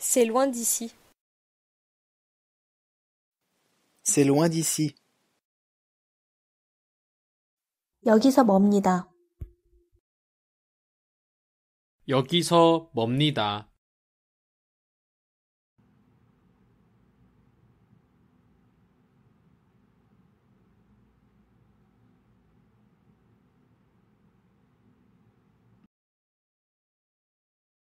C'est loin d'ici. C'est loin d'ici. 여기서 멉니다. 여기서 멉니다.